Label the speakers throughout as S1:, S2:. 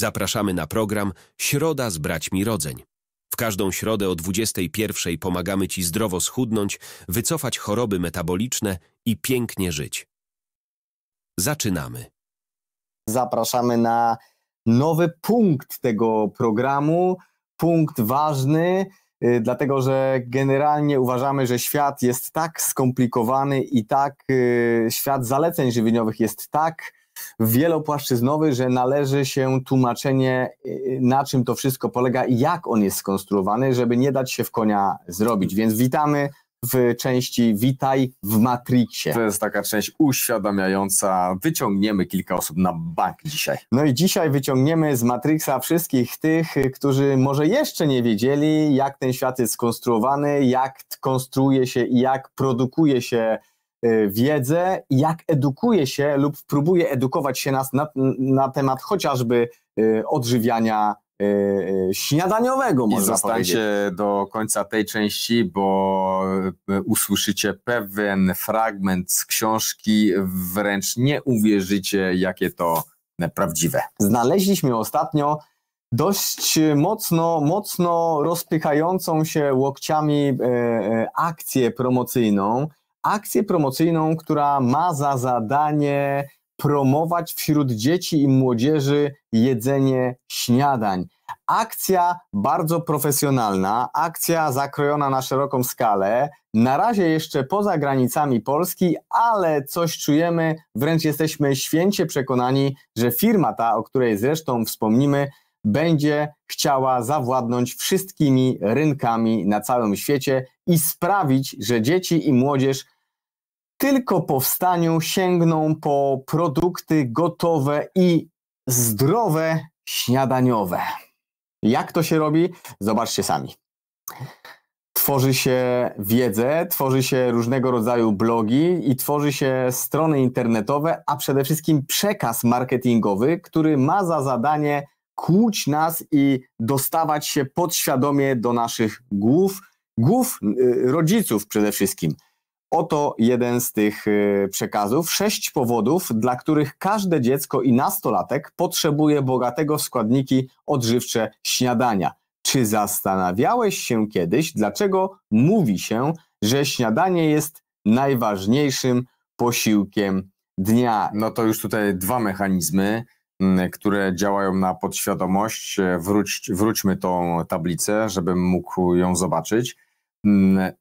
S1: Zapraszamy na program Środa z braćmi rodzeń. W każdą środę o 21 pomagamy Ci zdrowo schudnąć, wycofać choroby metaboliczne i pięknie żyć. Zaczynamy. Zapraszamy na nowy punkt tego programu. Punkt ważny, y, dlatego że generalnie uważamy, że świat jest tak skomplikowany i tak y, świat zaleceń żywieniowych jest tak wielopłaszczyznowy, że należy się tłumaczenie, y, na czym to wszystko polega i jak on jest skonstruowany, żeby nie dać się w konia zrobić. Więc witamy w części Witaj w Matrixie. To jest taka część uświadamiająca. Wyciągniemy kilka osób na bank dzisiaj. No i dzisiaj wyciągniemy z Matrixa wszystkich tych, którzy może jeszcze nie wiedzieli, jak ten świat jest skonstruowany, jak konstruuje się i jak produkuje się Y, wiedzę, jak edukuje się lub próbuje edukować się nas na, na temat chociażby y, odżywiania y, śniadaniowego, I zostańcie powiedzieć. do końca tej części, bo usłyszycie pewien fragment z książki, wręcz nie uwierzycie, jakie to e, prawdziwe. Znaleźliśmy ostatnio dość mocno, mocno rozpychającą się łokciami e, e, akcję promocyjną, akcję promocyjną, która ma za zadanie promować wśród dzieci i młodzieży jedzenie śniadań. Akcja bardzo profesjonalna, akcja zakrojona na szeroką skalę, na razie jeszcze poza granicami Polski, ale coś czujemy, wręcz jesteśmy święcie przekonani, że firma ta, o której zresztą wspomnimy, będzie chciała zawładnąć wszystkimi rynkami na całym świecie i sprawić, że dzieci i młodzież tylko po wstaniu sięgną po produkty gotowe i zdrowe śniadaniowe. Jak to się robi? Zobaczcie sami. Tworzy się wiedzę, tworzy się różnego rodzaju blogi i tworzy się strony internetowe, a przede wszystkim przekaz marketingowy, który ma za zadanie kłuć nas i dostawać się podświadomie do naszych głów, głów y, rodziców przede wszystkim. Oto jeden z tych y, przekazów. Sześć powodów, dla których każde dziecko i nastolatek potrzebuje bogatego w składniki odżywcze śniadania. Czy zastanawiałeś się kiedyś, dlaczego mówi się, że śniadanie jest najważniejszym posiłkiem dnia? No to już tutaj dwa mechanizmy. Mm, które działają na podświadomość. E, wróć, wróćmy tą tablicę, żebym mógł ją zobaczyć. Mm,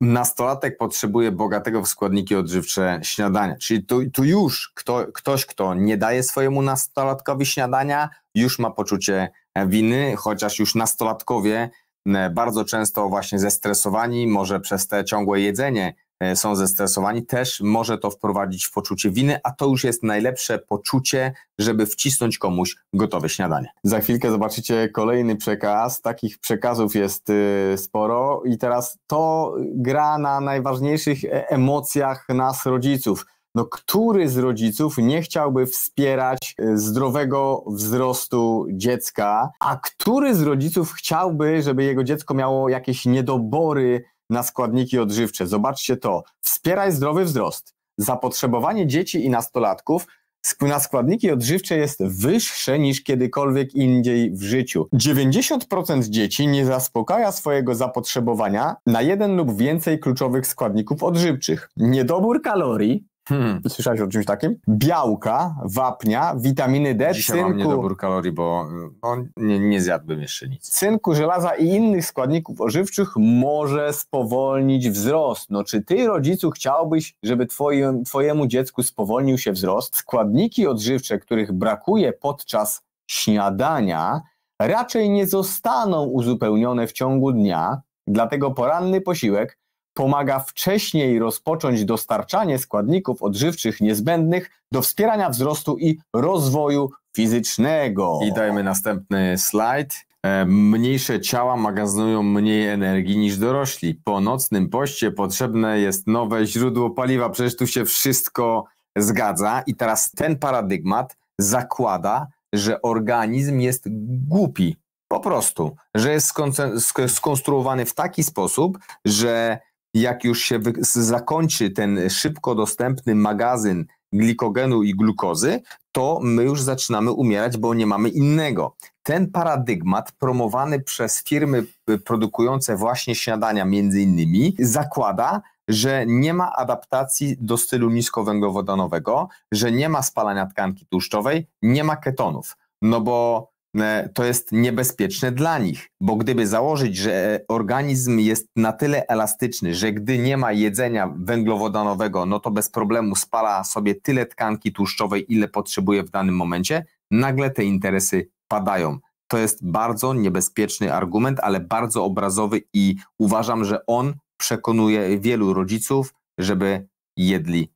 S1: nastolatek potrzebuje bogatego w składniki odżywcze śniadania. Czyli tu, tu już kto, ktoś, kto nie daje swojemu nastolatkowi śniadania, już ma poczucie winy, chociaż już nastolatkowie mm, bardzo często właśnie zestresowani, może przez te ciągłe jedzenie E, są zestresowani, też może to wprowadzić w poczucie winy, a to już jest najlepsze poczucie, żeby wcisnąć komuś gotowe śniadanie. Za chwilkę zobaczycie kolejny przekaz. Takich przekazów jest y, sporo i teraz to gra na najważniejszych e, emocjach nas rodziców. No, który z rodziców nie chciałby wspierać e, zdrowego wzrostu dziecka, a który z rodziców chciałby, żeby jego dziecko miało jakieś niedobory na składniki odżywcze. Zobaczcie to. Wspieraj zdrowy wzrost. Zapotrzebowanie dzieci i nastolatków na składniki odżywcze jest wyższe niż kiedykolwiek indziej w życiu. 90% dzieci nie zaspokaja swojego zapotrzebowania na jeden lub więcej kluczowych składników odżywczych. Niedobór kalorii Hmm. Słyszałeś o czymś takim? Białka, wapnia, witaminy D, Dzisiaj cynku... mam niedobór kalorii, bo no, nie, nie zjadłbym jeszcze nic. Cynku, żelaza i innych składników ożywczych może spowolnić wzrost. No czy ty, rodzicu, chciałbyś, żeby twoim, twojemu dziecku spowolnił się wzrost? Składniki odżywcze, których brakuje podczas śniadania, raczej nie zostaną uzupełnione w ciągu dnia, dlatego poranny posiłek pomaga wcześniej rozpocząć dostarczanie składników odżywczych niezbędnych do wspierania wzrostu i rozwoju fizycznego. I dajmy następny slajd. E, mniejsze ciała magazynują mniej energii niż dorośli. Po nocnym poście potrzebne jest nowe źródło paliwa. Przecież tu się wszystko zgadza. I teraz ten paradygmat zakłada, że organizm jest głupi. Po prostu, że jest skonstruowany w taki sposób, że jak już się zakończy ten szybko dostępny magazyn glikogenu i glukozy, to my już zaczynamy umierać, bo nie mamy innego. Ten paradygmat promowany przez firmy y, produkujące właśnie śniadania między innymi zakłada, że nie ma adaptacji do stylu niskowęglowodanowego, że nie ma spalania tkanki tłuszczowej, nie ma ketonów. No bo E, to jest niebezpieczne dla nich, bo gdyby założyć, że e, organizm jest na tyle elastyczny, że gdy nie ma jedzenia węglowodanowego, no to bez problemu spala sobie tyle tkanki tłuszczowej, ile potrzebuje w danym momencie, nagle te interesy padają. To jest bardzo niebezpieczny argument, ale bardzo obrazowy i uważam, że on przekonuje wielu rodziców, żeby jedli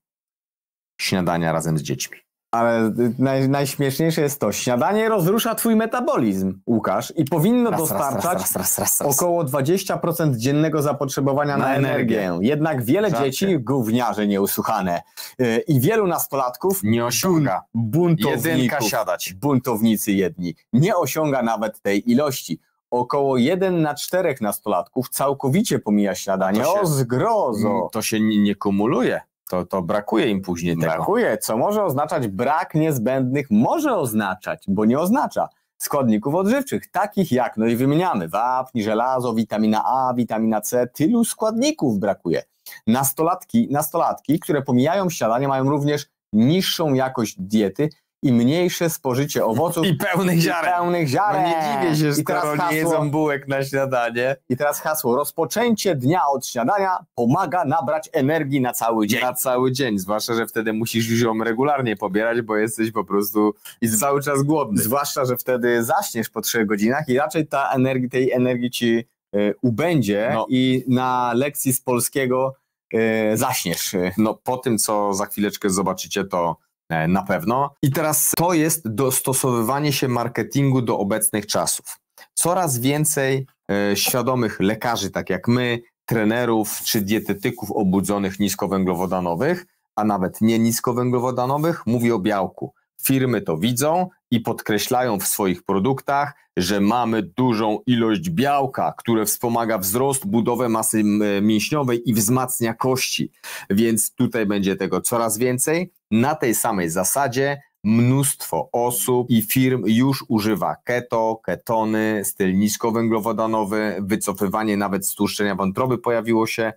S1: śniadania razem z dziećmi. Ale naj, najśmieszniejsze jest to, śniadanie rozrusza twój metabolizm, Łukasz, i powinno raz, dostarczać raz, raz, około 20% dziennego zapotrzebowania na, na energię. energię. Jednak wiele Żarty. dzieci, gówniarze nieusłuchane yy, i wielu nastolatków nie osiąga. Buntowników, siadać. Buntownicy jedni. Nie osiąga nawet tej ilości. Około 1 na 4 nastolatków całkowicie pomija śniadanie. To się, o zgrozo! To się nie, nie kumuluje to, to brakuje im później brakuje, tego. Brakuje, co może oznaczać brak niezbędnych, może oznaczać, bo nie oznacza składników odżywczych, takich jak, no i wymieniamy, wapń, żelazo, witamina A, witamina C, tylu składników brakuje. Nastolatki, nastolatki, które pomijają śniadanie, mają również niższą jakość diety i mniejsze spożycie owoców i pełnych ziaren. I pełnych ziaren. No nie dziwię się, że I teraz hasło, nie jedzą bułek na śniadanie. I teraz hasło, rozpoczęcie dnia od śniadania pomaga nabrać energii na cały dzień. Na cały dzień, zwłaszcza, że wtedy musisz już ją regularnie pobierać, bo jesteś po prostu i cały czas głodny. Zwłaszcza, że wtedy zaśniesz po trzech godzinach i raczej ta energii, tej energii ci y, ubędzie no. i na lekcji z polskiego y, zaśniesz. No po tym, co za chwileczkę zobaczycie, to E, na pewno. I teraz to jest dostosowywanie się marketingu do obecnych czasów. Coraz więcej e, świadomych lekarzy, tak jak my, trenerów czy dietetyków obudzonych niskowęglowodanowych, a nawet nie niskowęglowodanowych, mówi o białku. Firmy to widzą i podkreślają w swoich produktach, że mamy dużą ilość białka, które wspomaga wzrost, budowę masy mięśniowej i wzmacnia kości. Więc tutaj będzie tego coraz więcej. Na tej samej zasadzie mnóstwo osób i firm już używa keto, ketony, styl niskowęglowodanowy, wycofywanie nawet stłuszczenia tłuszczenia wątroby pojawiło się e,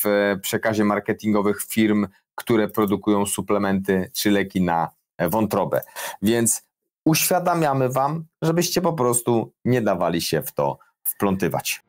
S1: w przekazie marketingowych firm, które produkują suplementy czy leki na E, wątrobę. Więc uświadamiamy Wam, żebyście po prostu nie dawali się w to wplątywać.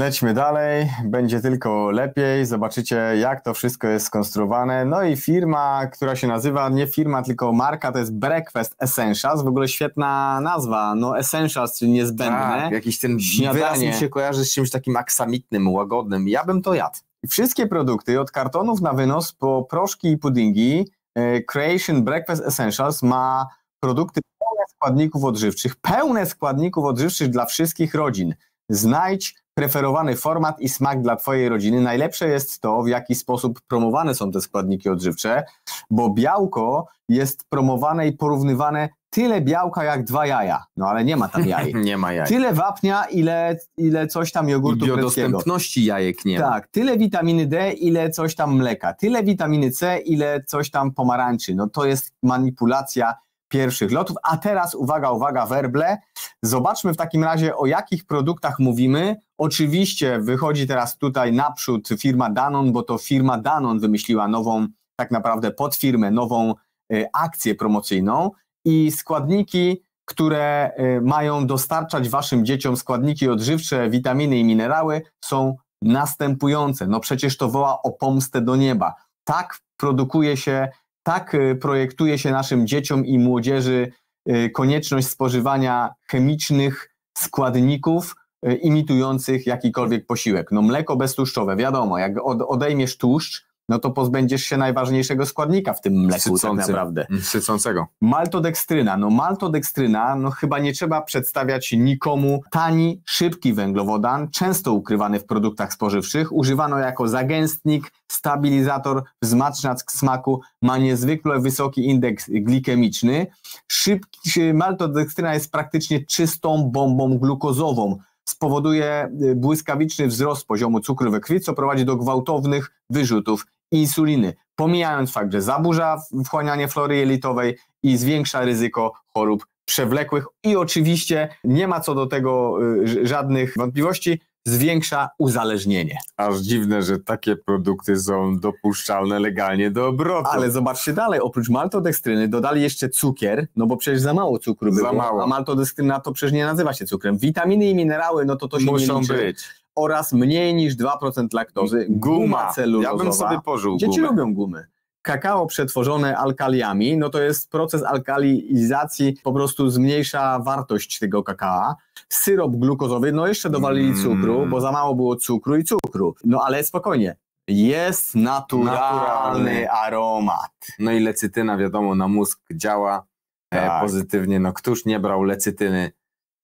S1: Lećmy dalej, będzie tylko lepiej, zobaczycie jak to wszystko jest skonstruowane. No i firma, która się nazywa, nie firma, tylko marka, to jest Breakfast Essentials, w ogóle świetna nazwa, no Essentials, czyli niezbędne. Tak, jakiś ten śniadanie. wyraz mi się kojarzy z czymś takim aksamitnym, łagodnym, ja bym to jadł. Wszystkie produkty, od kartonów na wynos po proszki i puddingi, e, Creation Breakfast Essentials ma produkty pełne składników odżywczych, pełne składników odżywczych dla wszystkich rodzin. Znajdź preferowany format i smak dla Twojej rodziny. Najlepsze jest to, w jaki sposób promowane są te składniki odżywcze, bo białko jest promowane i porównywane tyle białka jak dwa jaja. No ale nie ma tam jaj. nie ma jaj. Tyle wapnia, ile, ile coś tam jogurtu I biodostępności jajek nie ma. Tak, tyle witaminy D, ile coś tam mleka. Tyle witaminy C, ile coś tam pomarańczy. No to jest manipulacja pierwszych lotów. A teraz uwaga, uwaga, werble. Zobaczmy w takim razie, o jakich produktach mówimy. Oczywiście wychodzi teraz tutaj naprzód firma Danon, bo to firma Danon wymyśliła nową, tak naprawdę podfirmę, nową y, akcję promocyjną i składniki, które y, mają dostarczać waszym dzieciom składniki odżywcze, witaminy i minerały są następujące. No przecież to woła o pomstę do nieba. Tak produkuje się tak y, projektuje się naszym dzieciom i młodzieży y, konieczność spożywania chemicznych składników y, imitujących jakikolwiek posiłek. No mleko beztłuszczowe, wiadomo, jak odejmiesz tłuszcz, no to pozbędziesz się najważniejszego składnika w tym mleku tak Sycący, tak naprawdę. Mm, sycącego. Maltodekstryna. No maltodekstryna, no chyba nie trzeba przedstawiać nikomu. Tani, szybki węglowodan, często ukrywany w produktach spożywczych, używano jako zagęstnik, stabilizator, wzmacniacz smaku, ma niezwykle wysoki indeks glikemiczny. Szybki, maltodekstryna jest praktycznie czystą bombą glukozową spowoduje y, błyskawiczny wzrost poziomu cukru we krwi, co prowadzi do gwałtownych wyrzutów insuliny, pomijając fakt, że zaburza wchłanianie flory jelitowej i zwiększa ryzyko chorób przewlekłych i oczywiście nie ma co do tego y, żadnych wątpliwości, zwiększa uzależnienie. Aż dziwne, że takie produkty są dopuszczalne legalnie do obrotu. Ale zobaczcie dalej, oprócz maltodekstryny dodali jeszcze cukier, no bo przecież za mało cukru było. Za mało. A maltodekstryna to przecież nie nazywa się cukrem. Witaminy i minerały, no to to się Muszą nie liczy. być oraz mniej niż 2% laktozy, guma celulozowa. Ja bym sobie pożył Dzieci gumę. lubią gumy kakao przetworzone alkaliami, no to jest proces alkalizacji, po prostu zmniejsza wartość tego kakao. Syrop glukozowy, no jeszcze dowalili mm. cukru, bo za mało było cukru i cukru. No ale spokojnie. Jest naturalny, naturalny. aromat. No i lecytyna, wiadomo, na mózg działa e, tak. pozytywnie. No któż nie brał lecytyny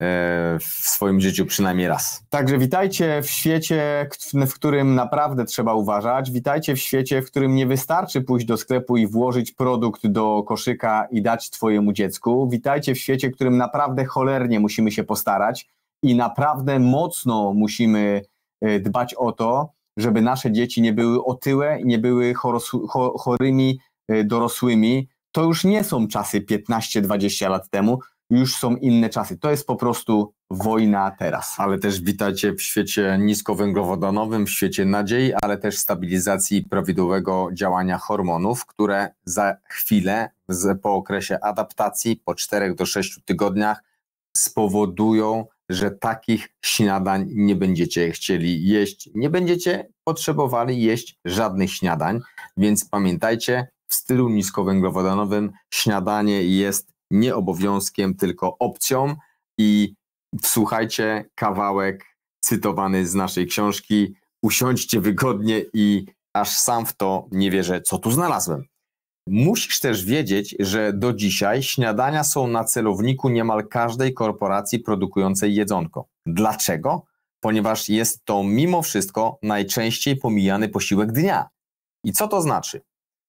S1: E, w swoim życiu przynajmniej raz. Także witajcie w świecie, w którym naprawdę trzeba uważać. Witajcie w świecie, w którym nie wystarczy pójść do sklepu i włożyć produkt do koszyka i dać twojemu dziecku. Witajcie w świecie, w którym naprawdę cholernie musimy się postarać i naprawdę mocno musimy e, dbać o to, żeby nasze dzieci nie były otyłe i nie były chorymi e, dorosłymi. To już nie są czasy 15-20 lat temu, już są inne czasy. To jest po prostu wojna teraz. Ale też witajcie w świecie niskowęglowodanowym, w świecie nadziei, ale też stabilizacji prawidłowego działania hormonów, które za chwilę, po okresie adaptacji, po 4 do 6 tygodniach, spowodują, że takich śniadań nie będziecie chcieli jeść, nie będziecie potrzebowali jeść żadnych śniadań, więc pamiętajcie, w stylu niskowęglowodanowym śniadanie jest nie obowiązkiem, tylko opcją. I wsłuchajcie kawałek cytowany z naszej książki. Usiądźcie wygodnie i aż sam w to nie wierzę, co tu znalazłem. Musisz też wiedzieć, że do dzisiaj śniadania są na celowniku niemal każdej korporacji produkującej jedzonko. Dlaczego? Ponieważ jest to mimo wszystko najczęściej pomijany posiłek dnia. I co to znaczy?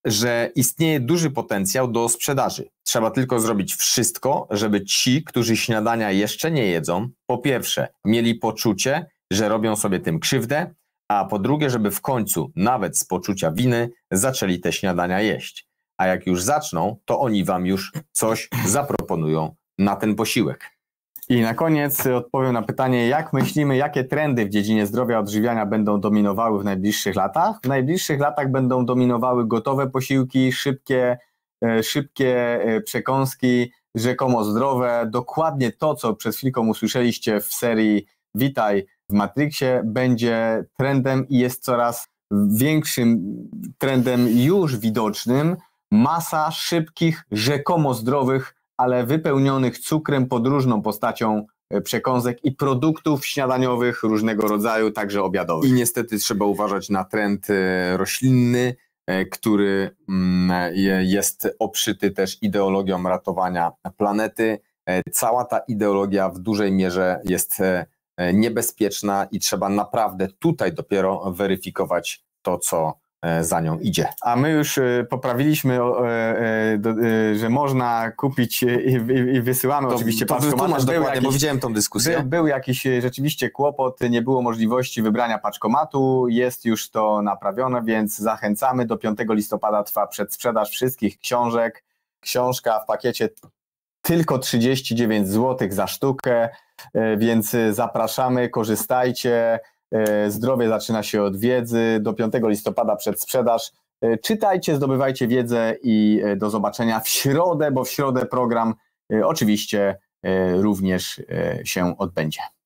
S1: że istnieje duży potencjał do sprzedaży. Trzeba tylko zrobić wszystko, żeby ci, którzy śniadania jeszcze nie jedzą, po pierwsze, mieli poczucie, że robią sobie tym krzywdę, a po drugie, żeby w końcu, nawet z poczucia winy, zaczęli te śniadania jeść. A jak już zaczną, to oni wam już coś zaproponują na ten posiłek. I na koniec odpowiem na pytanie, jak myślimy, jakie trendy w dziedzinie zdrowia odżywiania będą dominowały w najbliższych latach? W najbliższych latach będą dominowały gotowe posiłki, szybkie, e, szybkie e, przekąski, rzekomo zdrowe. Dokładnie to, co przed chwilką usłyszeliście w serii Witaj w Matrixie, będzie trendem i jest coraz większym trendem już widocznym. Masa szybkich, rzekomo zdrowych ale wypełnionych cukrem pod różną postacią e, przekąsek i produktów śniadaniowych różnego rodzaju, także obiadowych. I niestety trzeba uważać na trend e, roślinny, e, który mm, jest obszyty też ideologią ratowania planety. Cała ta ideologia w dużej mierze jest niebezpieczna i trzeba naprawdę tutaj dopiero weryfikować to, co E, za nią idzie. A my już e, poprawiliśmy, e, że można kupić i wysyłamy to, oczywiście to paczkomaty. Był jakiś, bo widziałem tą dyskusję. By, był jakiś rzeczywiście kłopot, nie było możliwości wybrania paczkomatu, jest już to naprawione, więc zachęcamy. Do 5 listopada trwa przedsprzedaż wszystkich książek. Książka w pakiecie tylko 39 zł za sztukę, więc zapraszamy, korzystajcie. E, zdrowie zaczyna się od wiedzy. Do 5 listopada przed sprzedaż. E, czytajcie, zdobywajcie wiedzę i e, do zobaczenia w środę, bo w środę program oczywiście również się odbędzie.